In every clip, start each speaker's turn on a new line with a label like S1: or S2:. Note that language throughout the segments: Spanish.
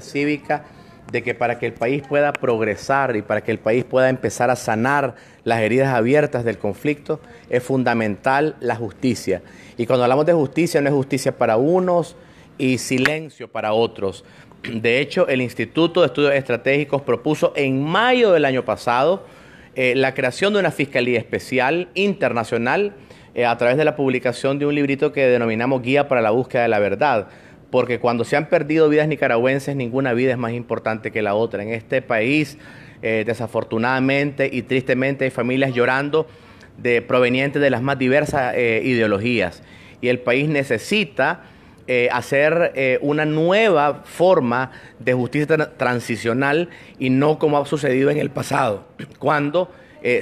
S1: cívica de que para que el país pueda progresar y para que el país pueda empezar a sanar las heridas abiertas del conflicto, es fundamental la justicia. Y cuando hablamos de justicia, no es justicia para unos y silencio para otros. De hecho, el Instituto de Estudios Estratégicos propuso en mayo del año pasado eh, la creación de una Fiscalía Especial Internacional eh, a través de la publicación de un librito que denominamos Guía para la Búsqueda de la Verdad porque cuando se han perdido vidas nicaragüenses, ninguna vida es más importante que la otra. En este país, eh, desafortunadamente y tristemente, hay familias llorando de, provenientes de las más diversas eh, ideologías. Y el país necesita eh, hacer una nueva forma de justicia transicional y no como ha sucedido en el pasado, cuando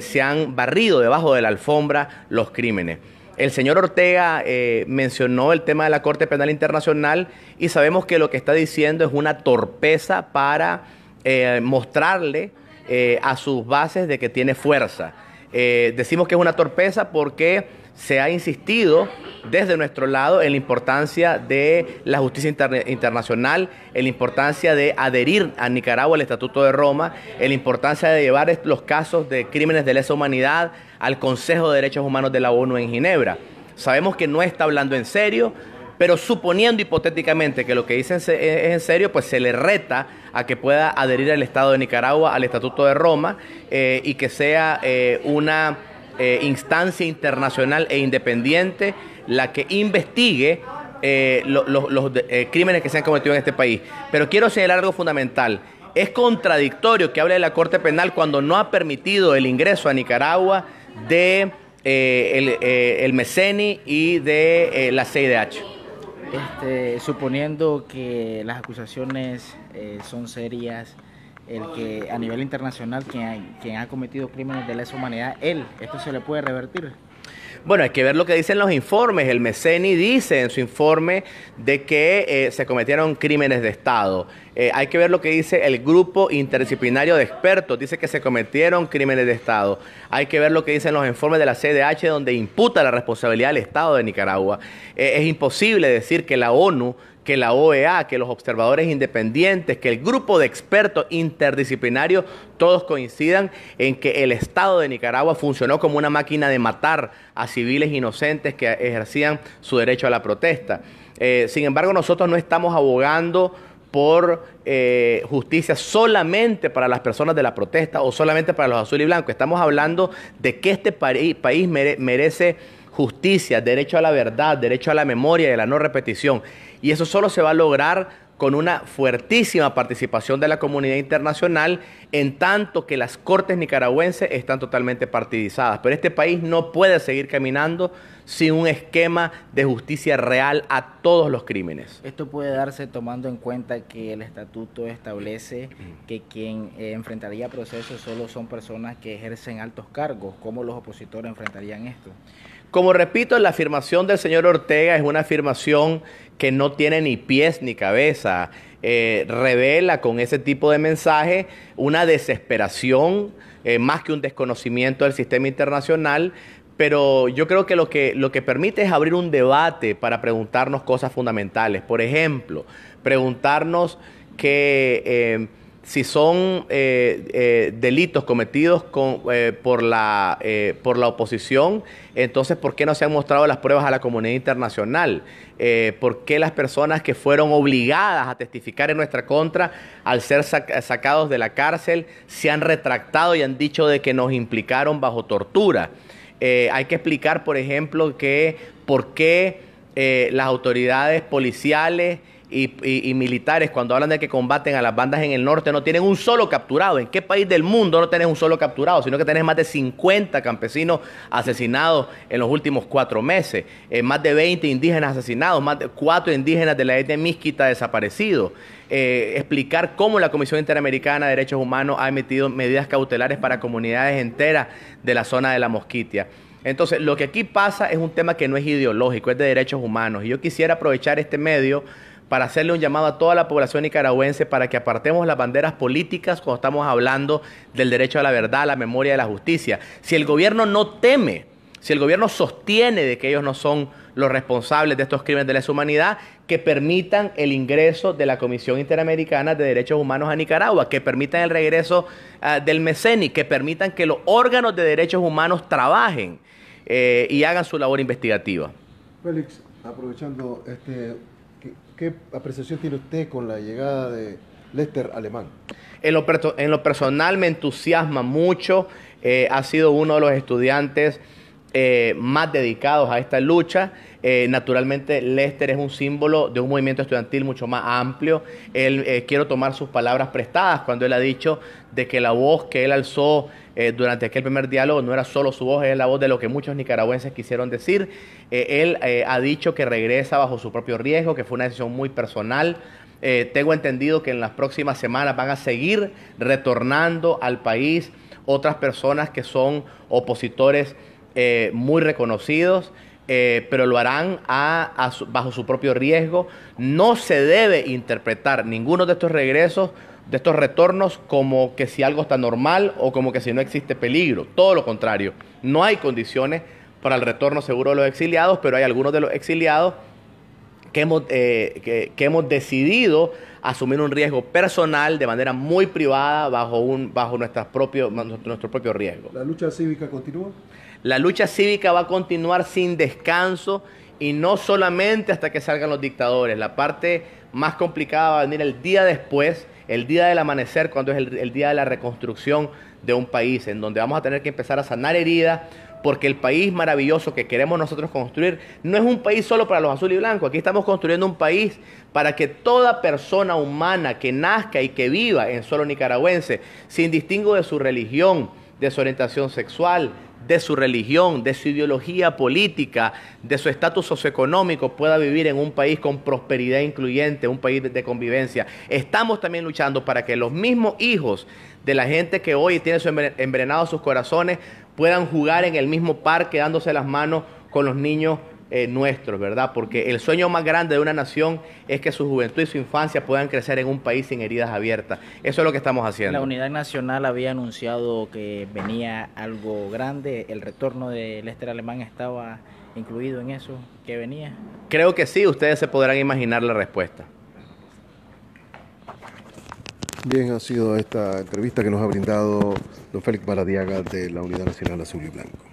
S1: se han barrido debajo de la alfombra los crímenes. El señor Ortega eh, mencionó el tema de la Corte Penal Internacional y sabemos que lo que está diciendo es una torpeza para eh, mostrarle eh, a sus bases de que tiene fuerza. decimos que es una torpeza porque se ha insistido desde nuestro lado en la importancia de la justicia internacional, en la importancia de adherir a Nicaragua al Estatuto de Roma, en la importancia de llevar los casos de crímenes de lesa humanidad al Consejo de Derechos Humanos de la ONU en Ginebra. Sabemos que no está hablando en serio, pero suponiendo hipotéticamente que lo que dicen eh, es en serio, pues se le reta a que pueda adherir al Estado de Nicaragua al Estatuto de Roma eh, y que sea eh, una eh, instancia internacional e independiente la que investigue eh, los eh, crímenes que se han cometido en este país. Pero quiero señalar algo fundamental. Es contradictorio que hable de la Corte Penal cuando no ha permitido el ingreso a Nicaragua de el, el, y de la CIDH. Este, suponiendo que las acusaciones
S2: son serias, el que a nivel internacional quien ha, cometido crímenes de lesa humanidad, él, esto se le puede revertir.
S1: Bueno, hay que ver lo que dicen los informes. El Meceni dice en su informe de que eh, se cometieron crímenes de Estado. Eh, hay que ver lo que dice el grupo interdisciplinario de expertos. Dice que se cometieron crímenes de Estado. Hay que ver lo que dicen los informes de la CDH donde imputa la responsabilidad al Estado de Nicaragua. Eh, es imposible decir que la ONU que la OEA, que los observadores independientes, que el grupo de expertos interdisciplinarios, todos coincidan en que el Estado de Nicaragua funcionó como una máquina de matar a civiles inocentes que ejercían su derecho a la protesta. Eh, sin embargo, nosotros no estamos abogando por eh, justicia solamente para las personas de la protesta o solamente para los azul y blancos. Estamos hablando de que este país merece justicia, derecho a la verdad, derecho a la memoria y a la no repetición. Y eso solo se va a lograr con una fuertísima participación de la comunidad internacional, en tanto que las cortes nicaragüenses están totalmente partidizadas. Pero este país no puede seguir caminando sin un esquema de justicia real a todos los crímenes.
S2: Esto puede darse tomando en cuenta que el estatuto establece mm. que quien eh, enfrentaría procesos solo son personas que ejercen altos cargos. ¿Cómo los opositores enfrentarían esto?
S1: Como repito, la afirmación del señor Ortega es una afirmación que no tiene ni pies ni cabeza. Eh, revela con ese tipo de mensaje una desesperación, eh, más que un desconocimiento del sistema internacional, pero yo creo que lo, que lo que permite es abrir un debate para preguntarnos cosas fundamentales. Por ejemplo, preguntarnos que eh, si son eh, eh, delitos cometidos por, la, por la oposición, entonces ¿por qué no se han mostrado las pruebas a la comunidad internacional? ¿Por qué las personas que fueron obligadas a testificar en nuestra contra al ser sacados de la cárcel se han retractado y han dicho de que nos implicaron bajo tortura? Eh, hay que explicar, por ejemplo, que por qué eh, las autoridades policiales y, militares, cuando hablan de que combaten a las bandas en el norte, no tienen un solo capturado. ¿En qué país del mundo no tenés un solo capturado? Sino que tenés más de 50 campesinos asesinados en los últimos cuatro meses, eh, más de 20 indígenas asesinados, más de cuatro indígenas de la etnia misquita desaparecidos. Eh, explicar cómo la Comisión Interamericana de Derechos Humanos ha emitido medidas cautelares para comunidades enteras de la zona de la Mosquitia. Entonces, lo que aquí pasa es un tema que no es ideológico, es de derechos humanos. Y yo quisiera aprovechar este medio para hacerle un llamado a toda la población nicaragüense para que apartemos las banderas políticas cuando estamos hablando del derecho a la verdad, a la memoria y a la justicia. Si el gobierno no teme, si el gobierno sostiene de que ellos no son los responsables de estos crímenes de lesa humanidad, que permitan el ingreso de la Comisión Interamericana de Derechos Humanos a Nicaragua, que permitan el regreso ah, del MECENI, que permitan que los órganos de derechos humanos trabajen eh, y hagan su labor investigativa. Félix, aprovechando, este, ¿qué, apreciación tiene usted con la llegada de Lester Alemán? En lo, personal me entusiasma mucho, eh, ha sido uno de los estudiantes eh, más dedicados a esta lucha. Eh, naturalmente, Lester es un símbolo de un movimiento estudiantil mucho más amplio. Él, eh, quiero tomar sus palabras prestadas cuando él ha dicho de que la voz que él alzó durante aquel primer diálogo no era solo su voz, es la voz de lo que muchos nicaragüenses quisieron decir. él ha dicho que regresa bajo su propio riesgo, que fue una decisión muy personal. tengo entendido que en las próximas semanas van a seguir retornando al país otras personas que son opositores eh, muy reconocidos, eh, pero lo harán bajo su propio riesgo. No se debe interpretar ninguno de estos regresos, de estos retornos, como que si algo está normal o como que si no existe peligro. Todo lo contrario, no hay condiciones para el retorno seguro de los exiliados, pero hay algunos de los exiliados que hemos, eh, hemos decidido asumir un riesgo personal de manera muy privada bajo, un, bajo nuestro, propio riesgo. ¿La lucha cívica continúa? La lucha cívica va a continuar sin descanso y no solamente hasta que salgan los dictadores. La parte más complicada va a venir el día después, el día del amanecer, cuando es el día de la reconstrucción de un país, en donde vamos a tener que empezar a sanar heridas, porque el país maravilloso que queremos nosotros construir no es un país solo para los azul y blancos, aquí estamos construyendo un país para que toda persona humana que nazca y que viva en suelo nicaragüense, sin distingo de su religión, de su orientación sexual, de su religión, de su ideología política, de su estatus socioeconómico, pueda vivir en un país con prosperidad incluyente, un país de convivencia. Estamos también luchando para que los mismos hijos de la gente que hoy tiene su sus corazones puedan jugar en el mismo parque dándose las manos con los niños eh, nuestros, ¿verdad? Porque el sueño más grande de una nación es que su juventud y su infancia puedan crecer en un país sin heridas abiertas. Eso es lo que estamos haciendo. La Unidad
S2: Nacional había anunciado que venía algo grande, el retorno de Lester Alemán estaba incluido en eso que
S1: venía. Creo que sí, ustedes se podrán imaginar la respuesta. Bien, ha sido esta entrevista que nos ha brindado don Félix Baradiaga de la Unidad Nacional Azul y Blanco.